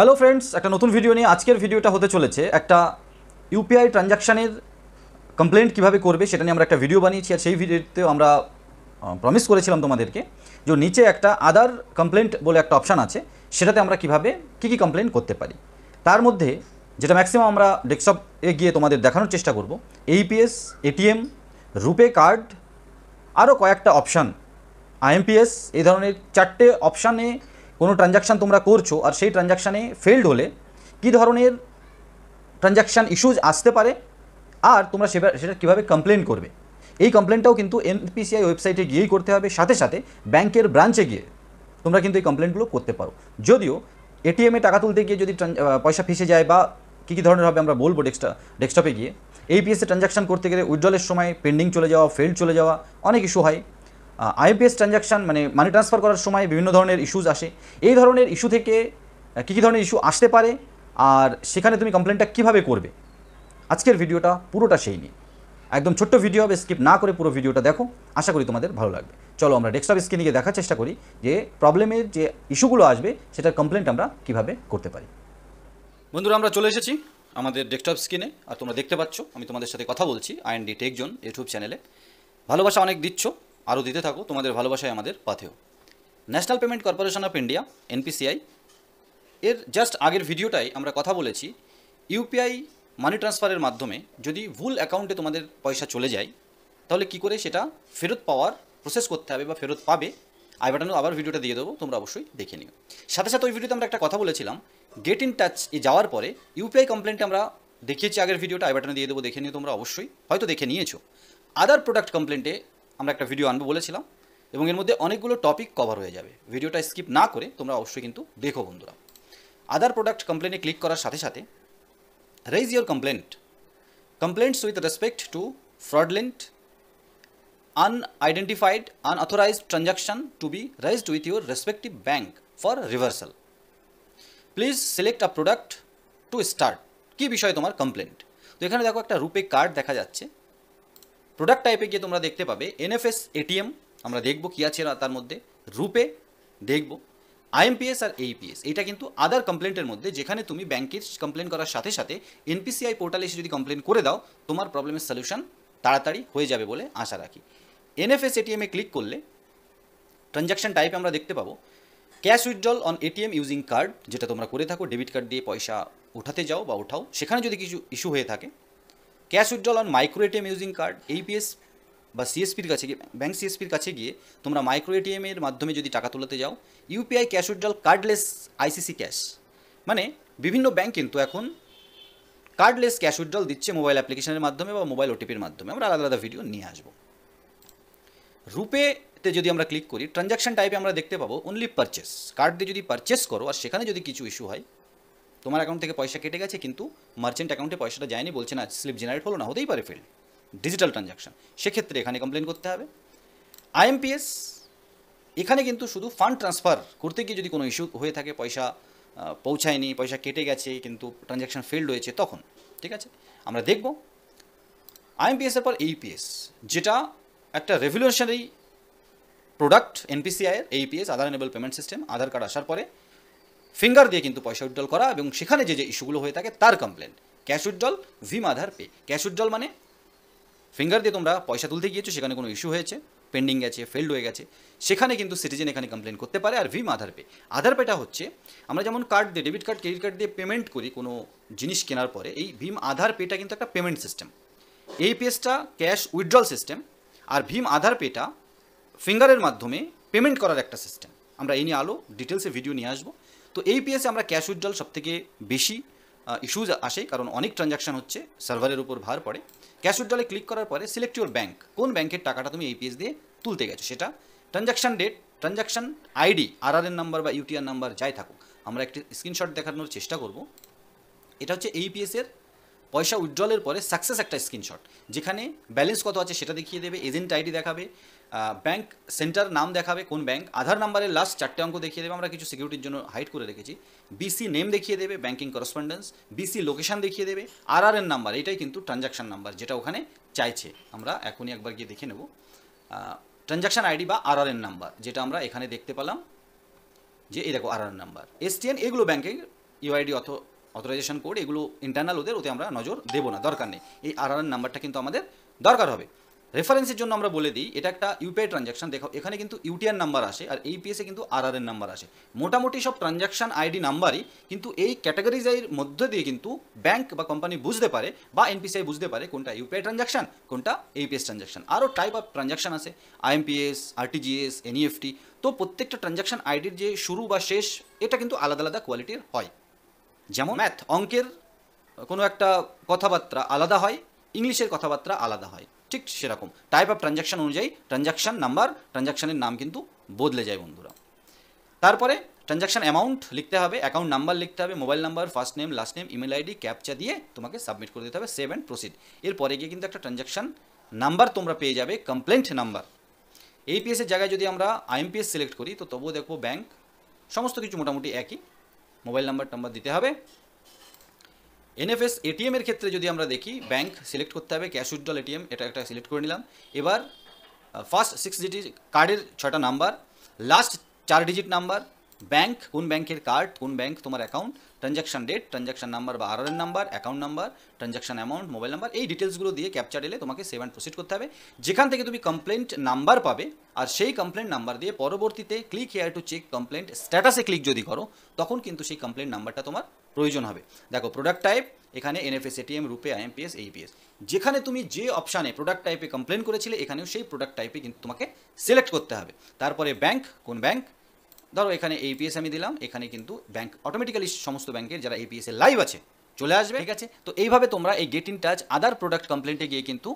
hello friends একটা নতুন video নিয়ে আজকের ভিডিওটা হতে চলেছে একটা ইউপিআই ট্রানজাকশানের কমপ্লেন্ট কীভাবে করবে সেটা নিয়ে আমরা একটা ভিডিও বানিয়েছি আর সেই ভিডিওতেও আমরা প্রমিস করেছিলাম তোমাদেরকে যে নিচে একটা আদার কমপ্লেন্ট বলে একটা অপশান আছে সেটাতে আমরা কিভাবে কি কি কমপ্লেন করতে পারি তার মধ্যে যেটা ম্যাক্সিমাম আমরা ডেস্কটপে গিয়ে তোমাদের দেখানোর চেষ্টা করব এইপিএস এটিএম রুপে কার্ড আরও কয়েকটা অপশান আইএমপিএস এই ধরনের চারটে অপশানে কোনো ট্রানজাকশান তোমরা করছো আর সেই ট্রানজাকশানে ফেলড হলে কি ধরনের ট্রানজাকশান ইস্যুজ আসতে পারে আর তোমরা সেটা সেটা কীভাবে কমপ্লেন করবে এই কমপ্লেনটাও কিন্তু এনপিসিআই ওয়েবসাইটে গিয়েই করতে হবে সাথে সাথে ব্যাংকের ব্রাঞ্চে গিয়ে তোমরা কিন্তু এই কমপ্লেনগুলো করতে পারো যদিও এটিএমে টাকা তুলতে গিয়ে যদি পয়সা ফেসে যায় বা কী কী ধরনের হবে আমরা বলবো ডেস্কটা ডেস্কটপে গিয়ে এই পিএসে ট্রানজাকশান করতে গেলে উইড্রলের সময় পেন্ডিং চলে যাওয়া ফেল্ড চলে যাওয়া অনেক ইস্যু হয় আইএফএস ট্রানজাকশান মানে মানি ট্রান্সফার করার সময় বিভিন্ন ধরনের ইস্যুজ আসে এই ধরনের ইস্যু থেকে কী কী ধরনের ইস্যু আসতে পারে আর সেখানে তুমি কমপ্লেনটা কীভাবে করবে আজকের ভিডিওটা পুরোটা সেই নিয়ে একদম ছোট্ট ভিডিও হবে স্কিপ না করে পুরো ভিডিওটা দেখো আশা করি তোমাদের ভালো লাগবে চলো আমরা ডেস্কটপ স্ক্রিনে গিয়ে দেখার চেষ্টা করি যে প্রবলেমের যে ইস্যুগুলো আসবে সেটার কমপ্লেন্ট আমরা কিভাবে করতে পারি বন্ধুরা আমরা চলে এসেছি আমাদের ডেস্কটপ স্ক্রিনে আর তোমরা দেখতে পাচ্ছ আমি তোমাদের সাথে কথা বলছি আইএনডি টেকজন ইউটিউব চ্যানেলে ভালোবাসা অনেক দিচ্ছ আরও দিতে থাকো তোমাদের ভালোবাসায় আমাদের পাথেও national payment corporation of India NPCI এর জাস্ট আগের ভিডিওটাই আমরা কথা বলেছি ইউপিআই মানি ট্রান্সফারের মাধ্যমে যদি ভুল অ্যাকাউন্টে তোমাদের পয়সা চলে যায় তাহলে কি করে সেটা ফেরত পাওয়ার প্রসেস করতে হবে বা ফেরত পাবে আই বাটানো আবার ভিডিওটা দিয়ে দেবো তোমরা অবশ্যই দেখে নিও সাথে সাথে ওই ভিডিওতে আমরা একটা কথা বলেছিলাম গেট ইন টাচ এ যাওয়ার পরে ইউপিআই কমপ্লেনটা আমরা দেখিয়েছি আগের ভিডিওটা আই বাটানো দিয়ে দেবো দেখে নিও তোমরা অবশ্যই হয়তো দেখে নিয়েছো আদার প্রোডাক্ট কমপ্লেন্টে আমরা একটা ভিডিও আনবো বলেছিলাম এবং এর মধ্যে অনেকগুলো টপিক কভার হয়ে যাবে ভিডিওটা স্কিপ না করে তোমরা অবশ্যই কিন্তু দেখো বন্ধুরা আদার প্রোডাক্ট কমপ্লেনে ক্লিক করার সাথে সাথে raise your complaint complaints with respect to fraudulent unidentified unauthorised transaction to be raised with your respective bank for reversal please select a product to start কী বিষয়ে তোমার কমপ্লেন্ট তো এখানে দেখো একটা রূপে কার্ড দেখা যাচ্ছে প্রোডাক্ট টাইপে গিয়ে তোমরা দেখতে পাবে এনএফএস এটিএম আমরা দেখব কী আছে তার মধ্যে রূপে দেখব আইএমপিএস আর এইপিএস e এটা কিন্তু আদার কমপ্লেন্টের মধ্যে যেখানে তুমি ব্যাংকের কমপ্লেন করার সাথে সাথে এনপিসিআই পোর্টালে এসে যদি কমপ্লেন করে দাও তোমার প্রবলেমের সলিউশন তাড়াতাড়ি হয়ে যাবে বলে আশা রাখি এনএফএস এটিএমে ক্লিক করলে ট্রানজ্যাকশন টাইপে আমরা দেখতে পাবো cash withdrawal on ATM using card যেটা তোমরা করে থাকো ডেবিট কার্ড দিয়ে পয়সা উঠাতে যাও বা উঠাও সেখানে যদি কিছু ইস্যু হয়ে থাকে cash withdrawal on micro ATM using card AEPS বা সিএসপির কাছে গিয়ে ব্যাঙ্ক সিএসপির কাছে গিয়ে তোমরা মাইক্রো এটিএমের মাধ্যমে যদি টাকা তোলাতে যাও UPI cash withdrawal cardless ICC cash মানে বিভিন্ন ব্যাঙ্ক কিন্তু এখন কার্ডলেস ক্যাশ উইথড্রল দিচ্ছে মোবাইল অ্যাপ্লিকেশনের মাধ্যমে বা মোবাইল ওটিপির মাধ্যমে আমরা আলাদা আলাদা ভিডিও নিয়ে আসবো রুপেতে যদি আমরা ক্লিক করি ট্রানজ্যাকশন টাইপে আমরা দেখতে পাবো অনলি পারচেস কার্ড দিয়ে যদি পারচেস করো আর সেখানে যদি কিছু ইস্যু হয় তোমার অ্যাকাউন্ট থেকে পয়সা কেটে গেছে কিন্তু মার্চেন্ট অ্যাকাউন্টে পয়সাটা যায়নি বলছে না স্লিপ জেনারেট হলো না হতেই পারে ফেল ডিজিটাল ট্রানজাকশন সেক্ষেত্রে এখানে কমপ্লেন করতে হবে আইএমপিএস এখানে কিন্তু শুধু ফান্ড ট্রান্সফার করতে গিয়ে যদি কোনো ইস্যু হয়ে থাকে পয়সা পৌঁছায়নি পয়সা কেটে গেছে কিন্তু ট্রানজ্যাকশান ফেল্ড হয়েছে তখন ঠিক আছে আমরা দেখব আইএমপিএসের পর এইপিএস যেটা একটা রেভলিউশনারি প্রোডাক্ট এনপিসিআইয়ের AEPS Aadhaar enable payment system Aadhaar card আসার পরে ফিঙ্গার দিয়ে কিন্তু পয়সা উজ্জ্বল করা এবং সেখানে যে যে ইস্যুগুলো হয়ে থাকে তার কমপ্লেন ক্যাশ উজ্জ্বল ভিম আধার পে ক্যাশ উজ্জ্বল মানে ফিঙ্গার দিয়ে তোমরা পয়সা তুলতে গিয়েছো সেখানে কোনো ইস্যু হয়েছে পেন্ডিং গেছে ফেল্ড হয়ে গেছে সেখানে কিন্তু সিটিজেন এখানে কমপ্লেন করতে পারে আর ভিম আধার পে আধার পেটা হচ্ছে আমরা যেমন কার্ড দিয়ে ডেবিট কার্ড ক্রেডিট কার্ড দিয়ে পেমেন্ট করি কোনো জিনিস কেনার পরে এই ভিম আধার পেটা কিন্তু একটা পেমেন্ট সিস্টেম এই পেসটা ক্যাশ উইথড্রল সিস্টেম আর ভিম আধার পেটা ফিঙ্গারের মাধ্যমে পেমেন্ট করার একটা সিস্টেম আমরা এই নিয়ে আলো ডিটেলসে ভিডিও নিয়ে আসবো তো এই পিএসে আমরা ক্যাশ উজ্জ্বল সবথেকে বেশি ইস্যুজ আসে কারণ অনেক ট্রানজাকশান হচ্ছে সার্ভারের উপর ভার পড়ে ক্যাশ উজ্জ্বলে ক্লিক করার পরে সিলেক্ট ইউর ব্যাঙ্ক কোন ব্যাংকের টাকাটা তুমি এই পিএস দিয়ে তুলতে গেছো সেটা transaction date transaction ID R R N number বা ইউটিআর নাম্বার যাই থাকুক আমরা একটি স্ক্রিনশট দেখানোর চেষ্টা করব এটা হচ্ছে এই পিএসের পয়সা উইড্রলের পরে সাকসেস একটা স্ক্রিনশট যেখানে ব্যালেন্স কত আছে সেটা দেখিয়ে দেবে এজেন্ট আইডি দেখাবে ব্যাংক সেন্টার নাম দেখাবে কোন ব্যাংক আধার নাম্বারের লাস্ট চারটে অঙ্ক দেখিয়ে দেবে আমরা কিছু সিকিউরিটির জন্য হাইড করে রেখেছি বিসি নেম দেখিয়ে দেবে ব্যাংকিং করসপন্ডেন্স বিসি লোকেশান দেখিয়ে দেবে আর আর এন নাম্বার এটাই কিন্তু ট্রানজাকশান নাম্বার যেটা ওখানে চাইছে আমরা এখনই একবার গিয়ে দেখে নেব ট্রানজাকশান আইডি বা আর আর এন নাম্বার যেটা আমরা এখানে দেখতে পেলাম যে এই দেখো আর আর নাম্বার এসটিএন এগুলো ব্যাংকের ইউআইডি অথ অথরাইজেশন কোড এগুলো ইন্টারনাল ওদের ওতে আমরা নজর দেবো না দরকার নেই এই আর আর নাম্বারটা কিন্তু আমাদের দরকার হবে রেফারেন্সের জন্য আমরা বলে দিই এটা একটা ইউপিআই ট্রানজাকশন দেখো এখানে কিন্তু ইউটিআর নাম্বার আসে আর এই পিএসে কিন্তু আর আর এর নাম্বার আসে মোটামুটি সব ট্রানজ্যাকশন আইডি নাম্বারই কিন্তু এই ক্যাটাগরিজের মধ্যে দিয়ে কিন্তু ব্যাংক বা কোম্পানি বুঝতে পারে বা এনপিসিআই বুঝতে পারে কোনটা ইউপিআই ট্রানজ্যাকশন কোনটা এইপিএস ট্রানজ্যাকশন আরও টাইপ অফ ট্রানজাকশন আছে আইএমপিএস আরটিজিএস এনইএফটি তো প্রত্যেকটা ট্রানজ্যাকশন আইডির যে শুরু বা শেষ এটা কিন্তু আলাদা আলাদা কোয়ালিটির হয় যেমন ম্যাথ অঙ্কের কোনো একটা কথাবার্তা আলাদা হয় ইংলিশের কথাবার্তা আলাদা হয় ঠিক সেরকম টাইপ অফ ট্রানজাকশান অনুযায়ী ট্রানজাকশান নাম্বার ট্রানজাকশানের নাম কিন্তু বদলে যায় বন্ধুরা তারপরে ট্রানজাকশান অ্যামাউন্ট লিখতে হবে অ্যাকাউন্ট নাম্বার লিখতে হবে mobile number first name last name email ID captcha দিয়ে তোমাকে সাবমিট করে দিতে হবে সেভ অ্যান্ড প্রসিড এরপরে গিয়ে কিন্তু একটা ট্রানজাকশান নাম্বার তোমরা পেয়ে যাবে কমপ্লেন্ট নাম্বার এইপিএসের জায়গায় যদি আমরা আইএমপিএস সিলেক্ট করি তো তবুও দেখবো ব্যাঙ্ক সমস্ত কিছু মোটামুটি একই মোবাইল নাম্বার টাম্বার দিতে হবে এনএফএস এটিএম এর ক্ষেত্রে যদি আমরা দেখি ব্যাংক সিলেক্ট করতে হবে ক্যাশ উইথড্রল এটিএম এটা একটা সিলেক্ট করে নিলাম এবার ফার্স্ট সিক্স ডিজিট কার্ডের ছটা নাম্বার লাস্ট চার ডিজিট নাম্বার ব্যাংক কোন ব্যাংকের কার্ড কোন ব্যাংক তোমার account transaction date transaction number বা R number account number transaction amount mobile number এই ডিটেলসগুলো দিয়ে ক্যাপচার এলে তোমাকে সেভ অ্যান্ড প্রসিড করতে হবে যেখান থেকে তুমি কমপ্লেন্ট নাম্বার পাবে আর সেই কমপ্লেন্ট নাম্বার দিয়ে পরবর্তীতে click here to check complaint স্ট্যাটাসে ক্লিক যদি করো তখন কিন্তু সেই কমপ্লেন্ট নাম্বারটা তোমার প্রয়োজন হবে দেখো প্রোডাক্ট টাইপ এখানে NFS ATM RuPay IMPS AEPS যেখানে তুমি যে অপশানে প্রোডাক্ট টাইপে কমপ্লেন করেছিলে এখানেও সেই প্রোডাক্ট টাইপে কিন্তু তোমাকে সিলেক্ট করতে হবে তারপরে ব্যাংক কোন ব্যাংক ধরো এখানে এপিএস আমি দিলাম এখানে কিন্তু ব্যাংক অটোমেটিক্যালি সমস্ত ব্যাংকের যারা এ লাইভ আছে চলে আসবে ঠিক আছে তো এইভাবে তোমরা এই get in touch other product কমপ্লেন্টে গিয়ে কিন্তু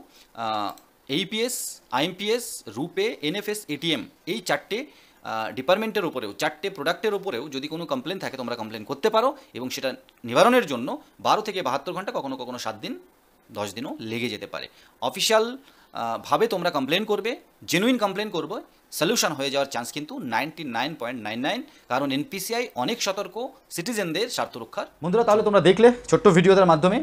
AEPS IMPS RuPay NFS ATM এই চারটে ডিপার্টমেন্টের উপরেও চারটে প্রোডাক্টের উপরেও যদি কোনো কমপ্লেন থাকে তোমরা কমপ্লেন করতে পারো এবং সেটা নিবারণের জন্য বারো থেকে বাহাত্তর ঘন্টা কখনো কখনো সাত দিন দশ দিনও লেগে যেতে পারে অফিসিয়াল ভাবে তোমরা কমপ্লেন করবে জেনুইন কমপ্লেন করবে সলিউশন হয়ে যাওয়ার চান্স কিন্তু নাইনটি কারণ এনপিসিআই অনেক সতর্ক সিটিজেনদের স্বার্থ রক্ষার বন্ধুরা তাহলে তোমরা দেখলে ছোট্ট ভিডিওটার মাধ্যমে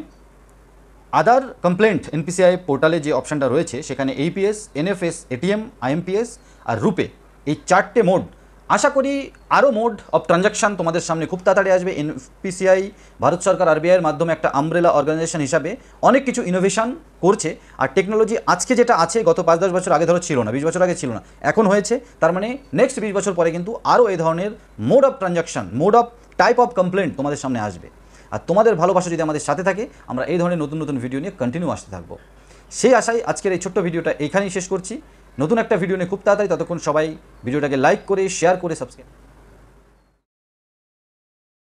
আদার কমপ্লেন্ট এনপিসিআই পোর্টালে যে অপশানটা রয়েছে সেখানে এইপিএস এনএফএস এটিএম আইএমপিএস আর রুপে এই চারটে মোড আশা করি আরও মোড অফ ট্রানজাকশান তোমাদের সামনে খুব তাড়াতাড়ি আসবে এনপিসিআই ভারত সরকার আরবিআইয়ের মাধ্যমে একটা আমব্রেলা অর্গানাইজেশন হিসাবে অনেক কিছু ইনোভেশন করছে আর টেকনোলজি আজকে যেটা আছে গত পাঁচ দশ বছর আগে ধরো ছিল না বিশ বছর আগে ছিল না এখন হয়েছে তার মানে নেক্সট বিশ বছর পরে কিন্তু আরও এই ধরনের mode of transaction mode of type of complaint তোমাদের সামনে আসবে আর তোমাদের ভালোবাসা যদি আমাদের সাথে থাকে আমরা এই ধরনের নতুন নতুন ভিডিও নিয়ে কন্টিনিউ আসতে থাকবো সেই আশায় আজকের এই ছোট্ট ভিডিওটা এখানেই শেষ করছি নতুন একটা ভিডিও নিয়ে খুব তাড়াতাড়ি ততক্ষণ সবাই ভিডিওটাকে লাইক করে শেয়ার করে সাবস্ক্রাইব